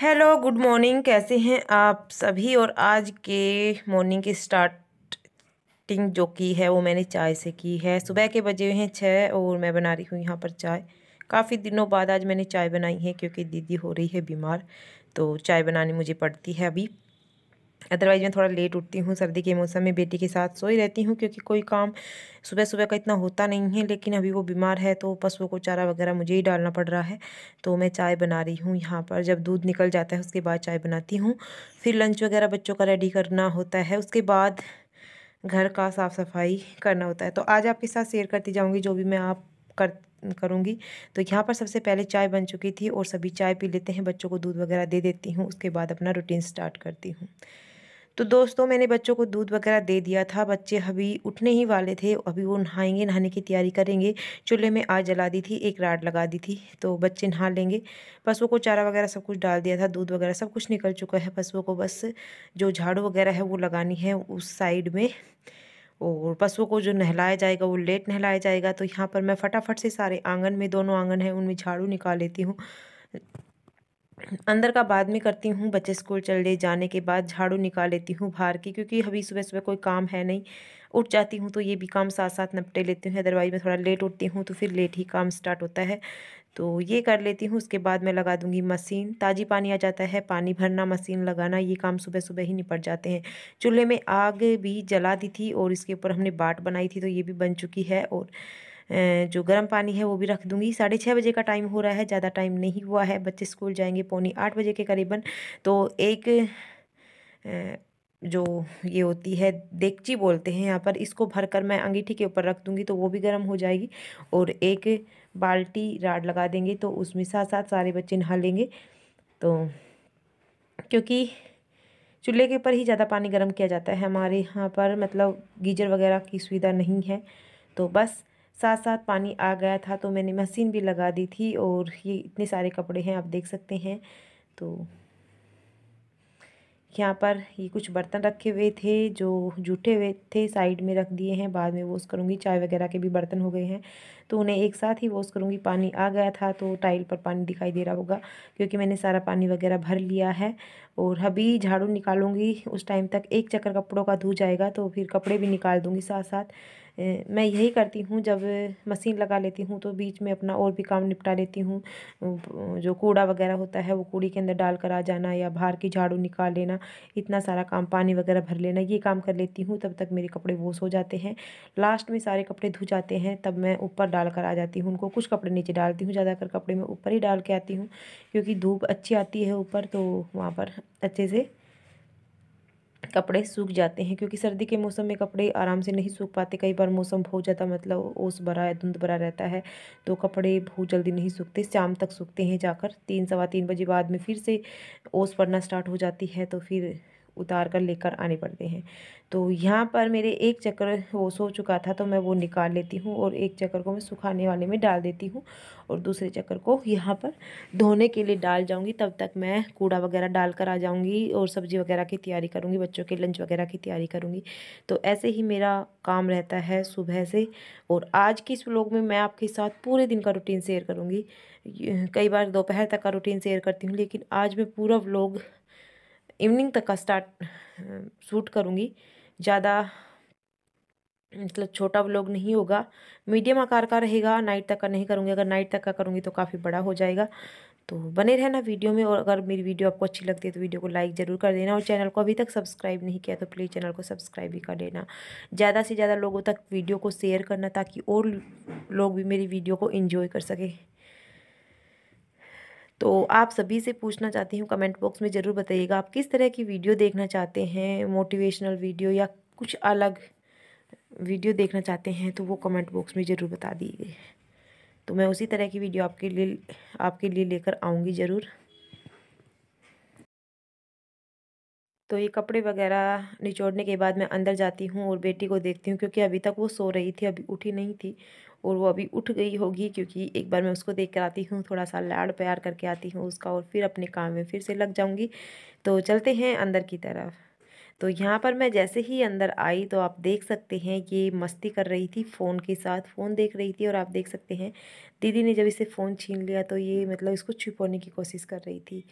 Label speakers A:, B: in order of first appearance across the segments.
A: hello good morning कैसे हैं आप सभी और आज के मॉर्निंग की स्टार्टिंग जो की है वो मैंने चाय से की है सुबह के बजे हुए हैं छः और मैं बना रही हूँ यहाँ पर चाय काफ़ी दिनों बाद आज मैंने चाय बनाई है क्योंकि दीदी हो रही है बीमार तो चाय बनानी मुझे पड़ती है अभी अदरवाइज़ मैं थोड़ा लेट उठती हूँ सर्दी के मौसम में बेटी के साथ सोई रहती हूँ क्योंकि कोई काम सुबह सुबह का इतना होता नहीं है लेकिन अभी वो बीमार है तो पशुओं को चारा वगैरह मुझे ही डालना पड़ रहा है तो मैं चाय बना रही हूँ यहाँ पर जब दूध निकल जाता है उसके बाद चाय बनाती हूँ फिर लंच वगैरह बच्चों का रेडी करना होता है उसके बाद घर का साफ़ सफाई करना होता है तो आज आपके साथ शेयर करती जाऊँगी जो भी मैं आप कर करूँगी तो यहाँ पर सबसे पहले चाय बन चुकी थी और सभी चाय पी लेते हैं बच्चों को दूध वगैरह दे देती हूँ उसके बाद अपना रूटीन स्टार्ट करती हूँ तो दोस्तों मैंने बच्चों को दूध वगैरह दे दिया था बच्चे अभी उठने ही वाले थे अभी वो नहाएंगे नहाने की तैयारी करेंगे चूल्हे में आग जला दी थी एक राड लगा दी थी तो बच्चे नहा लेंगे पशुओं को चारा वगैरह सब कुछ डाल दिया था दूध वगैरह सब कुछ निकल चुका है पशुओं को बस जो झाड़ू वगैरह है वो लगानी है उस साइड में और पशुओं को जो नहलाया जाएगा वो लेट नहलाया जाएगा तो यहाँ पर मैं फटाफट से सारे आंगन में दोनों आंगन है उनमें झाड़ू निकाल लेती हूँ अंदर का बाद में करती हूँ बच्चे स्कूल ले जाने के बाद झाड़ू निकाल लेती हूँ बाहर की क्योंकि अभी सुबह सुबह कोई काम है नहीं उठ जाती हूँ तो ये भी काम साथ साथ निपटे लेती हूँ अदरवाइज मैं थोड़ा लेट उठती हूँ तो फिर लेट ही काम स्टार्ट होता है तो ये कर लेती हूँ उसके बाद मैं लगा दूँगी मशीन ताज़ी पानी आ जाता है पानी भरना मशीन लगाना ये काम सुबह सुबह ही निपट जाते हैं चूल्हे में आग भी जला दी थी और इसके ऊपर हमने बाट बनाई थी तो ये भी बन चुकी है और जो गर्म पानी है वो भी रख दूँगी साढ़े छः बजे का टाइम हो रहा है ज़्यादा टाइम नहीं हुआ है बच्चे स्कूल जाएंगे पौनी आठ बजे के करीबन तो एक जो ये होती है देगची बोलते हैं यहाँ पर इसको भर कर मैं अंगीठी के ऊपर रख दूँगी तो वो भी गर्म हो जाएगी और एक बाल्टी राड लगा देंगे तो उसमें साथ साथ सारे बच्चे नहा लेंगे तो क्योंकि चूल्हे के ऊपर ही ज़्यादा पानी गर्म किया जाता है हमारे यहाँ पर मतलब गीजर वगैरह की सुविधा नहीं है तो बस साथ साथ पानी आ गया था तो मैंने मशीन भी लगा दी थी और ये इतने सारे कपड़े हैं आप देख सकते हैं तो यहाँ पर ये कुछ बर्तन रखे हुए थे जो जूठे हुए थे साइड में रख दिए हैं बाद में वॉश करूँगी चाय वगैरह के भी बर्तन हो गए हैं तो उन्हें एक साथ ही वॉश करूँगी पानी आ गया था तो टाइल पर पानी दिखाई दे रहा होगा क्योंकि मैंने सारा पानी वगैरह भर लिया है और अभी झाड़ू निकालूंगी उस टाइम तक एक चक्कर कपड़ों का धो जाएगा तो फिर कपड़े भी निकाल दूँगी साथ साथ मैं यही करती हूँ जब मशीन लगा लेती हूँ तो बीच में अपना और भी काम निपटा लेती हूँ जो कूड़ा वगैरह होता है वो कूड़ी के अंदर डाल कर आ जाना या बाहर की झाड़ू निकाल लेना इतना सारा काम पानी वगैरह भर लेना ये काम कर लेती हूँ तब तक मेरे कपड़े वॉश हो जाते हैं लास्ट में सारे कपड़े धो जाते हैं तब मैं ऊपर डाल कर आ जाती हूँ उनको कुछ कपड़े नीचे डालती हूँ ज़्यादातर कपड़े मैं ऊपर ही डाल के आती हूँ क्योंकि धूप अच्छी आती है ऊपर तो वहाँ पर अच्छे से कपड़े सूख जाते हैं क्योंकि सर्दी के मौसम में कपड़े आराम से नहीं सूख पाते कई बार मौसम बहुत ज़्यादा मतलब ओस भरा है धुंध भरा रहता है तो कपड़े बहुत जल्दी नहीं सूखते शाम तक सूखते हैं जाकर तीन सवा तीन बजे बाद में फिर से ओस पड़ना स्टार्ट हो जाती है तो फिर उतार कर लेकर आने पड़ते हैं तो यहाँ पर मेरे एक चक्कर वो सो चुका था तो मैं वो निकाल लेती हूँ और एक चक्कर को मैं सुखाने वाले में डाल देती हूँ और दूसरे चक्कर को यहाँ पर धोने के लिए डाल जाऊँगी तब तक मैं कूड़ा वगैरह डाल कर आ जाऊँगी और सब्ज़ी वगैरह की तैयारी करूँगी बच्चों के लंच वगैरह की तैयारी करूँगी तो ऐसे ही मेरा काम रहता है सुबह से और आज के इस व्लॉग में मैं आपके साथ पूरे दिन का रूटीन शेयर करूँगी कई बार दोपहर तक का रूटीन शेयर करती हूँ लेकिन आज मैं पूरा व्लॉग इवनिंग तक का स्टार्ट शूट करूँगी ज़्यादा मतलब छोटा व्लॉग नहीं होगा मीडियम आकार का रहेगा नाइट तक का नहीं करूँगी अगर नाइट तक का करूँगी तो काफ़ी बड़ा हो जाएगा तो बने रहना वीडियो में और अगर मेरी वीडियो आपको अच्छी लगती है तो वीडियो को लाइक ज़रूर कर देना और चैनल को अभी तक सब्सक्राइब नहीं किया तो प्लीज़ चैनल को सब्सक्राइब भी कर देना ज़्यादा से ज़्यादा लोगों तक वीडियो को शेयर करना ताकि और लोग भी मेरी वीडियो को इन्जॉय कर सकें तो आप सभी से पूछना चाहती हूँ कमेंट बॉक्स में ज़रूर बताइएगा आप किस तरह की वीडियो देखना चाहते हैं मोटिवेशनल वीडियो या कुछ अलग वीडियो देखना चाहते हैं तो वो कमेंट बॉक्स में ज़रूर बता दीजिए तो मैं उसी तरह की वीडियो आपके लिए आपके लिए लेकर आऊँगी ज़रूर तो ये कपड़े वगैरह निचोड़ने के बाद मैं अंदर जाती हूँ और बेटी को देखती हूँ क्योंकि अभी तक वो सो रही थी अभी उठी नहीं थी और वो अभी उठ गई होगी क्योंकि एक बार मैं उसको देख कर आती हूँ थोड़ा सा लाड़ प्यार करके आती हूँ उसका और फिर अपने काम में फिर से लग जाऊँगी तो चलते हैं अंदर की तरफ तो यहाँ पर मैं जैसे ही अंदर आई तो आप देख सकते हैं ये मस्ती कर रही थी फ़ोन के साथ फ़ोन देख रही थी और आप देख सकते हैं दीदी ने जब इसे फ़ोन छीन लिया तो ये मतलब इसको छुपाने की कोशिश कर रही थी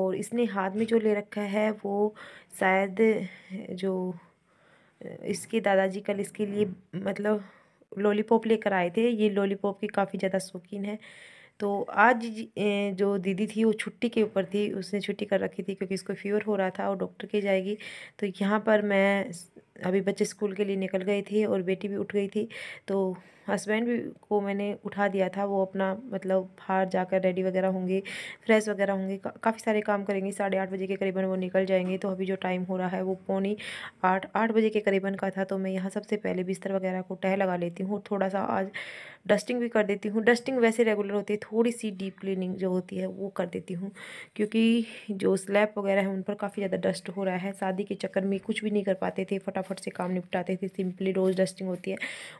A: और इसने हाथ में जो ले रखा है वो शायद जो इसके दादाजी कल इसके लिए मतलब लॉलीपॉप लेकर आए थे ये लॉलीपॉप की काफ़ी ज़्यादा शौकीन है तो आज जो दीदी थी वो छुट्टी के ऊपर थी उसने छुट्टी कर रखी थी क्योंकि इसको फीवर हो रहा था और डॉक्टर के जाएगी तो यहाँ पर मैं अभी बच्चे स्कूल के लिए निकल गए थे और बेटी भी उठ गई थी तो हस्बैंड भी को मैंने उठा दिया था वो अपना मतलब बाहर जाकर रेडी वगैरह होंगे फ्रेश वगैरह होंगे का, काफ़ी सारे काम करेंगे साढ़े आठ बजे के करीबन वो निकल जाएंगे तो अभी जो टाइम हो रहा है वो पौनी आठ आठ बजे के करीबन का था तो मैं यहाँ सबसे पहले बिस्तर वगैरह को टह लगा लेती हूँ थोड़ा सा आज डस्टिंग भी कर देती हूँ डस्टिंग वैसे रेगुलर होती है थोड़ी सी डीप क्लीनिंग जो होती है वो कर देती हूँ क्योंकि जो स्लैब वगैरह है उन पर काफ़ी ज़्यादा डस्ट हो रहा है शादी के चक्कर में कुछ भी नहीं कर पाते थे फटाफट से काम निपटाते थे सिंपली रोज़ डस्टिंग होती है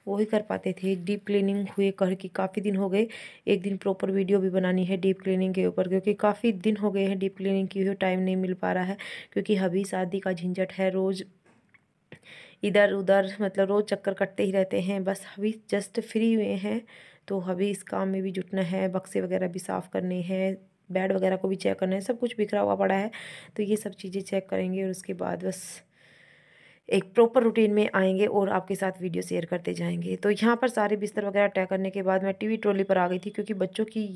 A: वो ही कर पाते थे है डीप क्लीनिंग हुए कर कि काफ़ी दिन हो गए एक दिन प्रॉपर वीडियो भी बनानी है डीप क्लीनिंग के ऊपर क्योंकि काफ़ी दिन हो गए हैं डीप क्लीनिंग की हुए टाइम नहीं मिल पा रहा है क्योंकि अभी शादी का झंझट है रोज़ इधर उधर मतलब रोज़ चक्कर कटते ही रहते हैं बस अभी जस्ट फ्री हुए हैं तो अभी इस काम में भी जुटना है बक्से वगैरह भी साफ़ करने हैं बेड वगैरह को भी चेक करना है सब कुछ बिखरा हुआ पड़ा है तो ये सब चीज़ें चेक करेंगे और उसके बाद बस एक प्रॉपर रूटीन में आएंगे और आपके साथ वीडियो शेयर करते जाएंगे तो यहाँ पर सारे बिस्तर वगैरह अटैक करने के बाद मैं टीवी ट्रॉली पर आ गई थी क्योंकि बच्चों की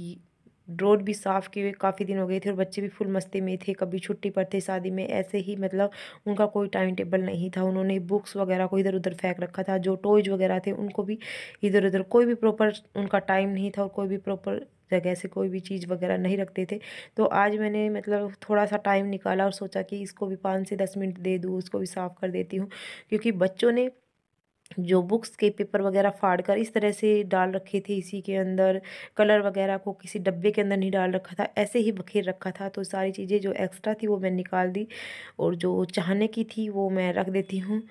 A: रोड भी साफ़ किए काफ़ी दिन हो गए थे और बच्चे भी फुल मस्ती में थे कभी छुट्टी पर थे शादी में ऐसे ही मतलब उनका कोई टाइम टेबल नहीं था उन्होंने बुक्स वगैरह को इधर उधर फेंक रखा था जो टॉयज वगैरह थे उनको भी इधर उधर कोई भी प्रॉपर उनका टाइम नहीं था और कोई भी प्रॉपर जगह से कोई भी चीज़ वगैरह नहीं रखते थे तो आज मैंने मतलब थोड़ा सा टाइम निकाला और सोचा कि इसको भी पाँच से दस मिनट दे दूँ उसको भी साफ़ कर देती हूँ क्योंकि बच्चों ने जो बुक्स के पेपर वगैरह फाड़ कर इस तरह से डाल रखे थे इसी के अंदर कलर वगैरह को किसी डब्बे के अंदर नहीं डाल रखा था ऐसे ही बखेर रखा था तो सारी चीज़ें जो एक्स्ट्रा थी वो मैंने निकाल दी और जो चाहने की थी वो मैं रख देती हूँ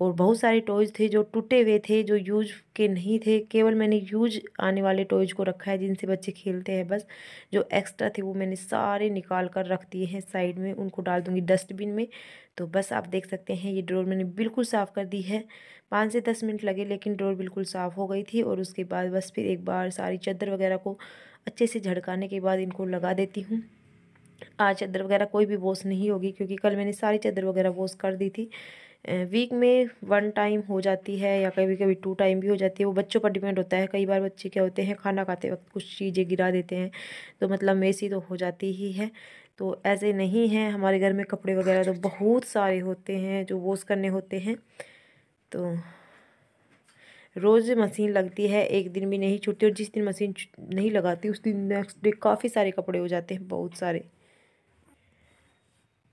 A: और बहुत सारे टॉयज़ थे जो टूटे हुए थे जो यूज के नहीं थे केवल मैंने यूज आने वाले टॉयज़ को रखा है जिनसे बच्चे खेलते हैं बस जो एक्स्ट्रा थे वो मैंने सारे निकाल कर रख दिए हैं साइड में उनको डाल दूँगी डस्टबिन में तो बस आप देख सकते हैं ये ड्रोर मैंने बिल्कुल साफ़ कर दी है पाँच से दस मिनट लगे लेकिन ड्रोर बिल्कुल साफ़ हो गई थी और उसके बाद बस फिर एक बार सारी चादर वगैरह को अच्छे से झड़काने के बाद इनको लगा देती हूँ आज चादर वगैरह कोई भी वॉश नहीं होगी क्योंकि कल मैंने सारी चादर वगैरह वॉश कर दी थी वीक में वन टाइम हो जाती है या कभी कभी टू टाइम भी हो जाती है वो बच्चों पर डिपेंड होता है कई बार बच्चे क्या होते हैं खाना खाते वक्त कुछ चीज़ें गिरा देते हैं तो मतलब मेसी तो हो जाती ही है तो ऐसे नहीं हैं हमारे घर में कपड़े वगैरह तो बहुत सारे होते हैं जो वॉश करने होते हैं तो रोज़ मशीन लगती है एक दिन भी नहीं छूटती और जिस दिन मशीन नहीं लगाती उस दिन नेक्स्ट डे काफ़ी सारे कपड़े हो जाते हैं बहुत सारे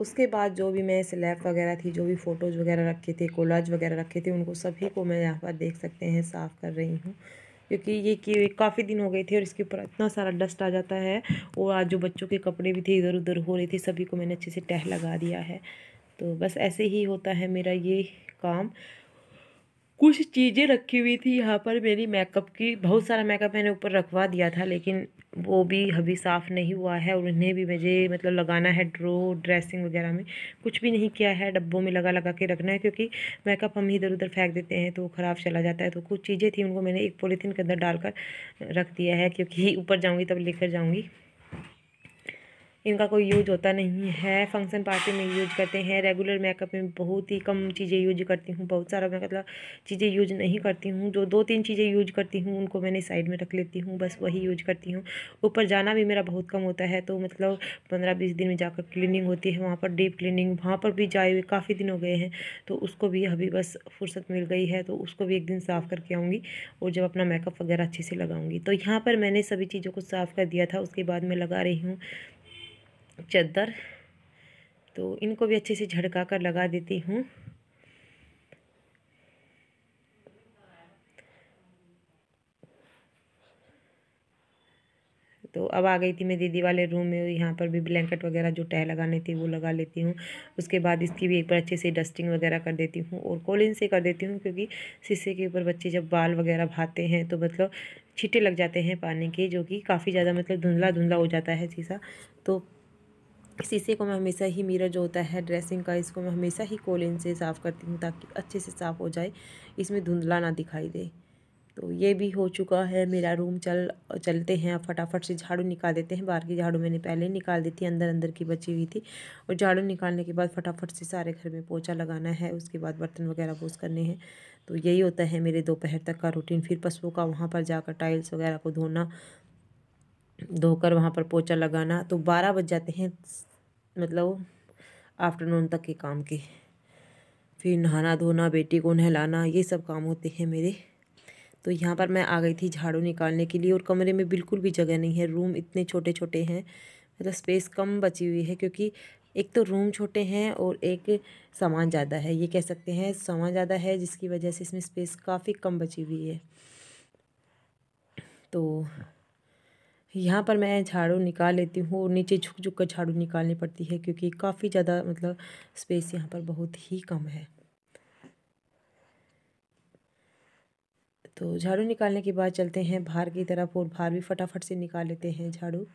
A: उसके बाद जो भी मैं स्लैब वगैरह थी जो भी फ़ोटोज़ वगैरह रखे थे कोलाज वगैरह रखे थे उनको सभी को मैं यहाँ पर देख सकते हैं साफ़ कर रही हूँ क्योंकि ये कि काफ़ी दिन हो गए थे और इसके ऊपर इतना सारा डस्ट आ जाता है और आज जो बच्चों के कपड़े भी थे इधर उधर हो रहे थे सभी को मैंने अच्छे से टह लगा दिया है तो बस ऐसे ही होता है मेरा ये काम कुछ चीज़ें रखी हुई थी यहाँ पर मेरी मेकअप की बहुत सारा मेकअप मैंने ऊपर रखवा दिया था लेकिन वो भी अभी साफ़ नहीं हुआ है और उन्हें भी मुझे मतलब लगाना है ड्रो ड्रेसिंग वगैरह में कुछ भी नहीं किया है डब्बों में लगा लगा के रखना है क्योंकि मेकअप हम इधर उधर फेंक देते हैं तो ख़राब चला जाता है तो कुछ चीज़ें थी उनको मैंने एक पॉलीथीन के अंदर डालकर रख दिया है क्योंकि ऊपर जाऊँगी तब लेकर जाऊँगी इनका कोई यूज होता नहीं है फंक्शन पार्टी में यूज करते हैं रेगुलर मेकअप में बहुत ही कम चीज़ें यूज करती हूँ बहुत सारा मैं मतलब चीज़ें यूज नहीं करती हूँ जो दो तीन चीज़ें यूज करती हूँ उनको मैंने साइड में रख लेती हूँ बस वही यूज करती हूँ ऊपर जाना भी मेरा बहुत कम होता है तो मतलब पंद्रह बीस दिन में जाकर क्लिनिंग होती है वहाँ पर डीप क्लिनिंग वहाँ पर भी जाए हुए काफ़ी दिन हो गए हैं तो उसको भी अभी बस फुर्सत मिल गई है तो उसको भी एक दिन साफ़ करके आऊँगी और जब अपना मेकअप वगैरह अच्छे से लगाऊँगी तो यहाँ पर मैंने सभी चीज़ों को साफ़ कर दिया था उसके बाद मैं लगा रही हूँ चद्दर तो इनको भी अच्छे से झड़का कर लगा देती हूँ तो अब आ गई थी मैं दीदी वाले रूम में यहाँ पर भी ब्लैंकेट वगैरह जो टह लगाने थी वो लगा लेती हूँ उसके बाद इसकी भी एक बार अच्छे से डस्टिंग वगैरह कर देती हूँ और कोलिन से कर देती हूँ क्योंकि शीशे के ऊपर बच्चे जब बाल वगैरह भाते हैं तो मतलब छीटे लग जाते हैं पानी के जो कि काफ़ी ज़्यादा मतलब धुंधला धुंधला हो जाता है शीशा तो शीशे को मैं हमेशा ही मिरर जो होता है ड्रेसिंग का इसको मैं हमेशा ही कोलिन से साफ़ करती हूँ ताकि अच्छे से साफ़ हो जाए इसमें धुंधला ना दिखाई दे तो ये भी हो चुका है मेरा रूम चल चलते हैं फटाफट से झाड़ू निकाल देते हैं बाहर की झाड़ू मैंने पहले ही निकाल दी थी अंदर अंदर की बची हुई थी और झाड़ू निकालने के बाद फटाफट से सारे घर में पोछा लगाना है उसके बाद बर्तन वगैरह वॉश करने हैं तो यही होता है मेरे दोपहर तक का रूटीन फिर पशुओं का वहाँ पर जाकर टाइल्स वगैरह को धोना धोकर वहाँ पर पोचा लगाना तो बारह बज जाते हैं मतलब आफ्टरनून तक के काम के फिर नहाना धोना बेटी को नहलाना ये सब काम होते हैं मेरे तो यहाँ पर मैं आ गई थी झाड़ू निकालने के लिए और कमरे में बिल्कुल भी जगह नहीं है रूम इतने छोटे छोटे हैं मतलब स्पेस कम बची हुई है क्योंकि एक तो रूम छोटे हैं और एक सामान ज़्यादा है ये कह सकते हैं सामान ज़्यादा है जिसकी वजह से इसमें स्पेस काफ़ी कम बची हुई है तो यहाँ पर मैं झाड़ू निकाल लेती हूँ और नीचे झुक झुक कर झाड़ू निकालनी पड़ती है क्योंकि काफ़ी ज़्यादा मतलब स्पेस यहाँ पर बहुत ही कम है तो झाड़ू निकालने के बाद चलते हैं बाहर की तरफ और बाहर भी फटाफट से निकाल लेते हैं झाड़ू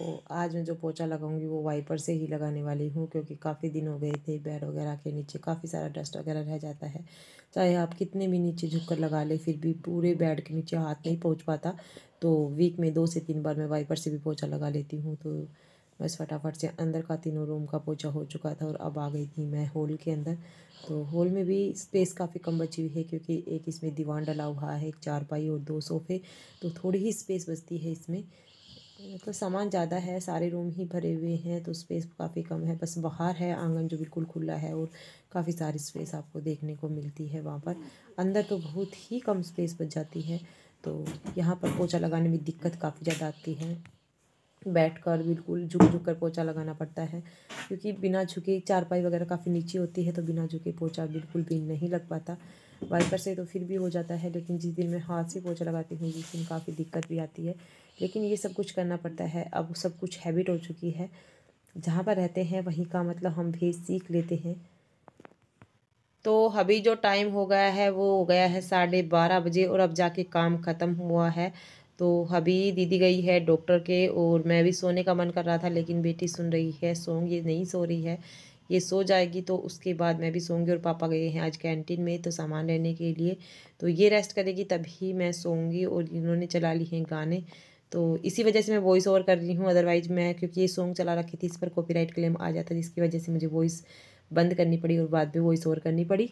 A: तो आज मैं जो पोछा लगाऊंगी वो वाइपर से ही लगाने वाली हूँ क्योंकि काफ़ी दिन हो गए थे बेड वगैरह के नीचे काफ़ी सारा डस्ट वगैरह रह जाता है चाहे आप कितने भी नीचे झुक कर लगा लें फिर भी पूरे बेड के नीचे हाथ नहीं पहुँच पाता तो वीक में दो से तीन बार मैं वाइपर से भी पोछा लगा लेती हूँ तो बस फटाफट से अंदर का तीनों रूम का पोछा हो चुका था और अब आ गई थी मैं हॉल के अंदर तो हॉल में भी स्पेस काफ़ी कम बची हुई है क्योंकि एक इसमें दीवान डला हुआ है एक चारपाई और दो सोफे तो थोड़ी ही स्पेस बचती है इसमें तो सामान ज़्यादा है सारे रूम ही भरे हुए हैं तो स्पेस काफ़ी कम है बस बाहर है आंगन जो बिल्कुल खुला है और काफ़ी सारी स्पेस आपको देखने को मिलती है वहाँ पर अंदर तो बहुत ही कम स्पेस बच जाती है तो यहाँ पर पोछा लगाने में दिक्कत काफ़ी ज़्यादा आती है बैठ कर बिल्कुल झुक झुक कर पोछा लगाना पड़ता है क्योंकि बिना झुके चारपाई वगैरह काफ़ी नीचे होती है तो बिना झुके पोछा बिल्कुल भी नहीं लग पाता वाइपर से तो फिर भी हो जाता है लेकिन जिस दिन मैं हाथ से पोछा लगाती हूँ जिस दिन काफ़ी दिक्कत भी आती है लेकिन ये सब कुछ करना पड़ता है अब सब कुछ हैबिट हो चुकी है जहाँ पर रहते हैं वहीं का मतलब हम भी सीख लेते हैं तो अभी जो टाइम हो गया है वो हो गया है साढ़े बारह बजे और अब जाके काम ख़त्म हुआ है तो अभी दीदी गई है डॉक्टर के और मैं भी सोने का मन कर रहा था लेकिन बेटी सुन रही है सोंगी नहीं सो रही है ये सो जाएगी तो उसके बाद मैं भी सोंगी और पापा गए हैं आज कैंटीन में तो सामान लेने के लिए तो ये रेस्ट करेगी तभी मैं सोंगी और इन्होंने चला ली हैं गाने तो इसी वजह से मैं वॉइस ओवर कर रही हूँ अदरवाइज मैं क्योंकि ये सॉन्ग चला रखी थी इस पर कॉपीराइट क्लेम आ जाता जिसकी वजह से मुझे वॉइस बंद करनी पड़ी और बाद में वॉइस ओवर करनी पड़ी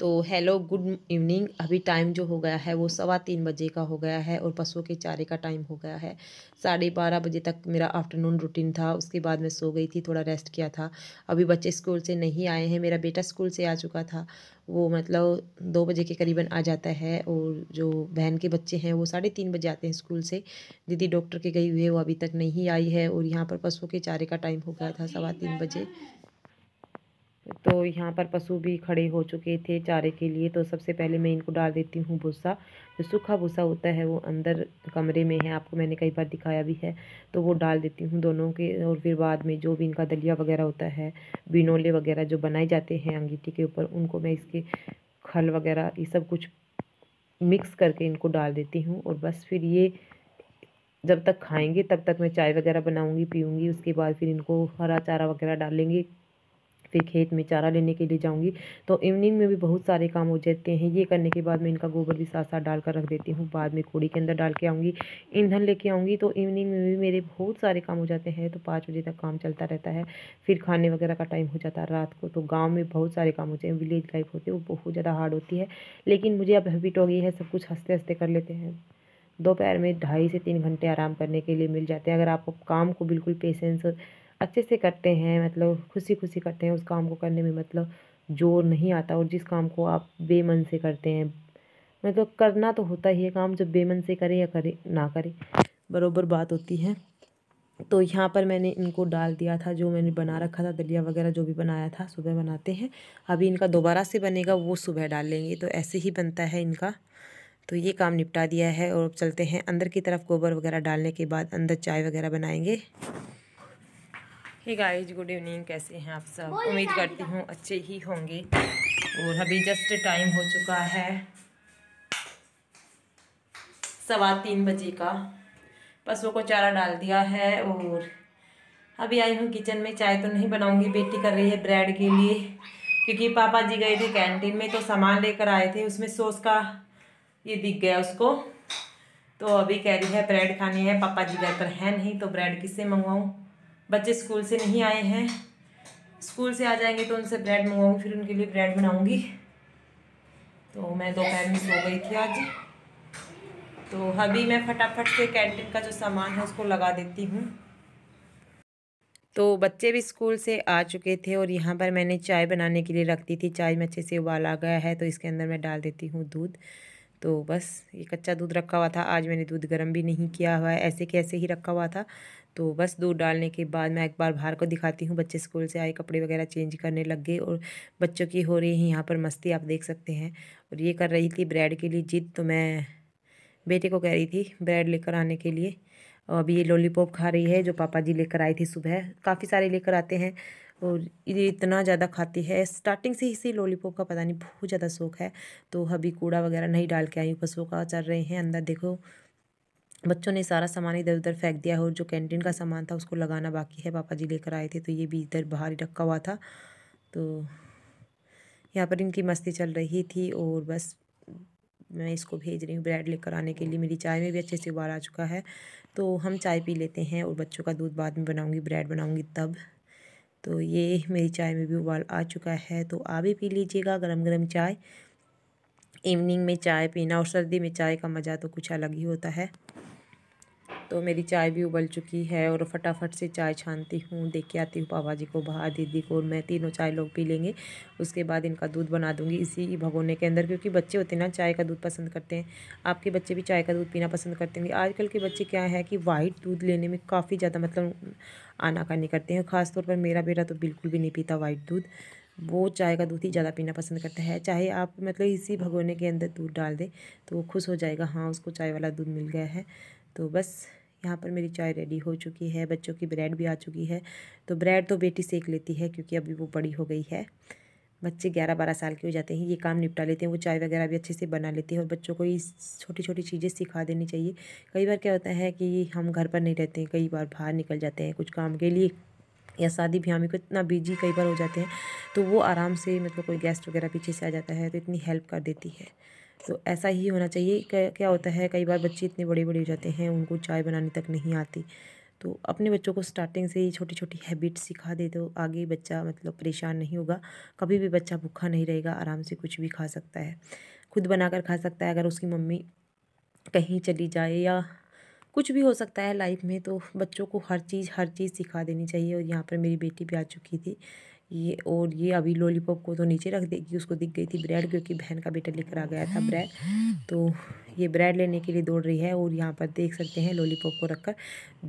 A: तो हेलो गुड इवनिंग अभी टाइम जो हो गया है वो सवा तीन बजे का हो गया है और पशुओं के चारे का टाइम हो गया है साढ़े बारह बजे तक मेरा आफ्टरनून रूटीन था उसके बाद मैं सो गई थी थोड़ा रेस्ट किया था अभी बच्चे स्कूल से नहीं आए हैं मेरा बेटा स्कूल से आ चुका था वो मतलब दो बजे के करीबन आ जाता है और जो बहन के बच्चे हैं वो साढ़े तीन बजे आते हैं स्कूल से दीदी डॉक्टर के गई हुई है वो अभी तक नहीं आई है और यहाँ पर पशुओं के चारे का टाइम हो गया था सवा तीन बजे तो यहाँ पर पशु भी खड़े हो चुके थे चारे के लिए तो सबसे पहले मैं इनको डाल देती हूँ भूसा जो सूखा भूसा होता है वो अंदर कमरे में है आपको मैंने कई बार दिखाया भी है तो वो डाल देती हूँ दोनों के और फिर बाद में जो भी इनका दलिया वगैरह होता है बिनोले वगैरह जो बनाए जाते हैं अंगीठी के ऊपर उनको मैं इसके खल वगैरह ये सब कुछ मिक्स करके इनको डाल देती हूँ और बस फिर ये जब तक खाएंगे तब तक मैं चाय वगैरह बनाऊंगी पीऊंगी उसके बाद फिर इनको हरा चारा वगैरह डालेंगे फिर खेत में चारा लेने के लिए जाऊँगी तो इवनिंग में भी बहुत सारे काम हो जाते हैं ये करने के बाद मैं इनका गोबर भी साथ साथ डाल कर रख देती हूँ बाद में कोड़ी के अंदर डाल के आऊँगी ईंधन लेके आऊँगी तो इवनिंग में भी मेरे बहुत सारे काम हो जाते हैं तो पाँच बजे तक काम चलता रहता है फिर खाने वगैरह का टाइम हो जाता है रात को तो गाँव में बहुत सारे काम होते हैं विलेज लाइफ होती है वो बहुत ज़्यादा हार्ड होती है लेकिन मुझे अब हैबिट हो गई है सब कुछ हंसते हंसते कर लेते हैं दोपहर में ढाई से तीन घंटे आराम करने के लिए मिल जाते हैं अगर आप काम को बिल्कुल पेशेंस अच्छे से करते हैं मतलब खुशी खुशी करते हैं उस काम को करने में मतलब जोर नहीं आता और जिस काम को आप बेमन से करते हैं मतलब करना तो होता ही है काम जब बेमन से करें या करें ना करें बरोबर बात होती है तो यहाँ पर मैंने इनको डाल दिया था जो मैंने बना रखा था दलिया वगैरह जो भी बनाया था सुबह बनाते हैं अभी इनका दोबारा से बनेगा वो सुबह डाल लेंगे तो ऐसे ही बनता है इनका तो ये काम निपटा दिया है और चलते हैं अंदर की तरफ गोबर वगैरह डालने के बाद अंदर चाय वगैरह बनाएंगे हे गाइस गुड इवनिंग कैसे हैं आप सब उम्मीद करती हूँ अच्छे ही होंगे और अभी जस्ट टाइम हो चुका है सवा तीन बजे का पशुओं को चारा डाल दिया है और अभी आई हूँ किचन में चाय तो नहीं बनाऊँगी बेटी कर रही है ब्रेड के लिए क्योंकि पापा जी गए थे कैंटीन में तो सामान लेकर आए थे उसमें सोस का ये दिख गया उसको तो अभी कह रही है ब्रेड खानी है पापा जी घर पर है नहीं तो ब्रेड किससे मंगवाऊँ बच्चे स्कूल से नहीं आए हैं स्कूल से आ जाएंगे तो उनसे ब्रेड मंगवाऊंगी फिर उनके लिए ब्रेड बनाऊंगी तो मैं दोपहर में सो गई थी आज तो अभी मैं फटाफट से कैंटीन का जो सामान है उसको लगा देती हूँ तो बच्चे भी स्कूल से आ चुके थे और यहाँ पर मैंने चाय बनाने के लिए रख दी थी चाय में अच्छे से उबाल आ गया है तो इसके अंदर मैं डाल देती हूँ दूध तो बस ये कच्चा दूध रखा हुआ था आज मैंने दूध गर्म भी नहीं किया हुआ है ऐसे कैसे ही रखा हुआ था तो बस दूध डालने के बाद मैं एक बार बाहर को दिखाती हूँ बच्चे स्कूल से आए कपड़े वगैरह चेंज करने लग गए और बच्चों की हो रही है यहाँ पर मस्ती आप देख सकते हैं और ये कर रही थी ब्रेड के लिए जिद तो मैं बेटे को कह रही थी ब्रेड लेकर आने के लिए और अभी ये लॉलीपॉप खा रही है जो पापा जी लेकर आई थी सुबह काफ़ी सारे लेकर आते हैं और ये इतना ज़्यादा खाती है स्टार्टिंग से ही इसी लॉलीपॉप का पता नहीं बहुत ज़्यादा शौक है तो अभी कूड़ा वगैरह नहीं डाल के आई पशुओं का चल रहे हैं अंदर देखो बच्चों ने सारा सामान इधर उधर फेंक दिया और जो कैंटीन का सामान था उसको लगाना बाकी है पापा जी लेकर आए थे तो ये भी इधर बाहर ही रखा हुआ था तो यहाँ पर इनकी मस्ती चल रही थी और बस मैं इसको भेज रही हूँ ब्रेड लेकर आने के लिए मेरी चाय में भी अच्छे से उबाल आ चुका है तो हम चाय पी लेते हैं और बच्चों का दूध बाद में बनाऊँगी ब्रेड बनाऊँगी तब तो ये मेरी चाय में भी उबाल आ चुका है तो आप भी पी लीजिएगा गर्म गर्म चाय इवनिंग में चाय पीना और सर्दी में चाय का मज़ा तो कुछ अलग ही होता है तो मेरी चाय भी उबल चुकी है और फटाफट से चाय छानती हूँ देख के आती हूँ पापा जी को बाहर दीदी को और मैं तीनों चाय लोग पी लेंगे उसके बाद इनका दूध बना दूँगी इसी भगोने के अंदर क्योंकि बच्चे होते हैं ना चाय का दूध पसंद करते हैं आपके बच्चे भी चाय का दूध पीना पसंद करते हैं आजकल के बच्चे क्या है कि वाइट दूध लेने में काफ़ी ज़्यादा मतलब आनाकानी करते हैं ख़ासतौर पर मेरा बेटा तो बिल्कुल भी नहीं पीता वाइट दूध वो चाय का दूध ही ज़्यादा पीना पसंद करता है चाहे आप मतलब इसी भगोने के अंदर दूध डाल दें तो वो खुश हो जाएगा हाँ उसको चाय वाला दूध मिल गया है तो बस यहाँ पर मेरी चाय रेडी हो चुकी है बच्चों की ब्रेड भी आ चुकी है तो ब्रेड तो बेटी सेक लेती है क्योंकि अभी वो बड़ी हो गई है बच्चे ग्यारह बारह साल के हो जाते हैं ये काम निपटा लेते हैं वो चाय वगैरह भी अच्छे से बना लेते हैं और बच्चों को ये छोटी छोटी चीज़ें सिखा देनी चाहिए कई बार क्या होता है कि हम घर पर नहीं रहते हैं कई बार बाहर निकल जाते हैं कुछ काम के लिए या शादी ब्याह में इतना बिजी कई बार हो जाते हैं तो वो आराम से मतलब कोई गेस्ट वगैरह पीछे से आ जाता है तो इतनी हेल्प कर देती है तो ऐसा ही होना चाहिए क्या होता है कई बार बच्चे इतने बड़े बड़े हो जाते हैं उनको चाय बनाने तक नहीं आती तो अपने बच्चों को स्टार्टिंग से ही छोटी छोटी हैबिट सिखा दे तो आगे बच्चा मतलब परेशान नहीं होगा कभी भी बच्चा भूखा नहीं रहेगा आराम से कुछ भी खा सकता है खुद बनाकर खा सकता है अगर उसकी मम्मी कहीं चली जाए या कुछ भी हो सकता है लाइफ में तो बच्चों को हर चीज़ हर चीज़ सिखा देनी चाहिए और यहाँ पर मेरी बेटी भी आ चुकी थी ये और ये अभी लॉलीपॉप को तो नीचे रख देगी उसको दिख गई थी ब्रेड क्योंकि बहन का बेटा लेकर आ गया था ब्रेड तो ये ब्रेड लेने के लिए दौड़ रही है और यहाँ पर देख सकते हैं लॉलीपॉप को रखकर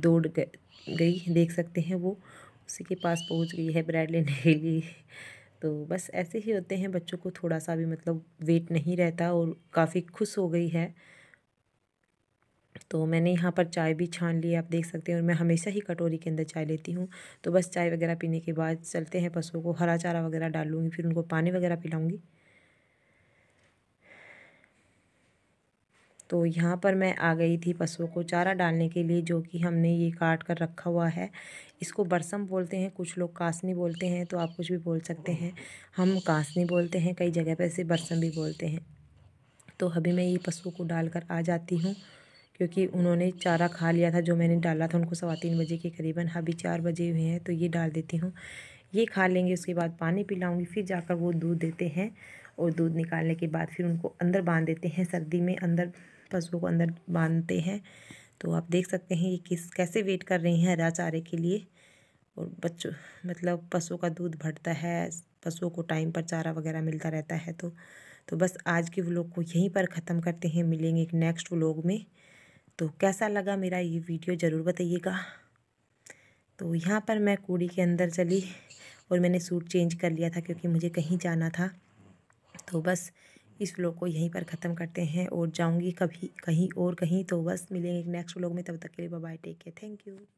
A: दौड़ गई देख सकते हैं वो उसी के पास पहुँच गई है ब्रेड लेने के लिए तो बस ऐसे ही होते हैं बच्चों को थोड़ा सा भी मतलब वेट नहीं रहता और काफ़ी खुश हो गई है तो मैंने यहाँ पर चाय भी छान ली आप देख सकते हैं और मैं हमेशा ही कटोरी के अंदर चाय लेती हूँ तो बस चाय वगैरह पीने के बाद चलते हैं पशुओं को हरा चारा वगैरह डालूँगी फिर उनको पानी वगैरह पिलाऊँगी तो यहाँ पर मैं आ गई थी पशुओं को चारा डालने के लिए जो कि हमने ये काट कर रखा हुआ है इसको बरसम बोलते हैं कुछ लोग कासनी बोलते हैं तो आप कुछ भी बोल सकते हैं हम कासनी बोलते हैं कई जगह पर इसे बरसम भी बोलते हैं तो अभी मैं ये पशुओं को डालकर आ जाती हूँ क्योंकि उन्होंने चारा खा लिया था जो मैंने डाला था उनको सवा तीन बजे के करीबन अभी चार बजे हुए हैं तो ये डाल देती हूँ ये खा लेंगे उसके बाद पानी पिलाऊंगी फिर जाकर वो दूध देते हैं और दूध निकालने के बाद फिर उनको अंदर बांध देते हैं सर्दी में अंदर पशुओं को अंदर बांधते हैं तो आप देख सकते हैं ये किस कैसे वेट कर रही हैं हरा चारे के लिए और बच्चों मतलब पशुओं का दूध भरता है पशुओं को टाइम पर चारा वगैरह मिलता रहता है तो तो बस आज के व्लॉग को यहीं पर ख़त्म करते हैं मिलेंगे एक नेक्स्ट व्लॉग में तो कैसा लगा मेरा ये वीडियो ज़रूर बताइएगा तो यहाँ पर मैं कूड़ी के अंदर चली और मैंने सूट चेंज कर लिया था क्योंकि मुझे कहीं जाना था तो बस इस व्लॉग को यहीं पर ख़त्म करते हैं और जाऊंगी कभी कहीं और कहीं तो बस मिलेंगे नेक्स्ट व्लॉग में तब तक के लिए bye take care thank you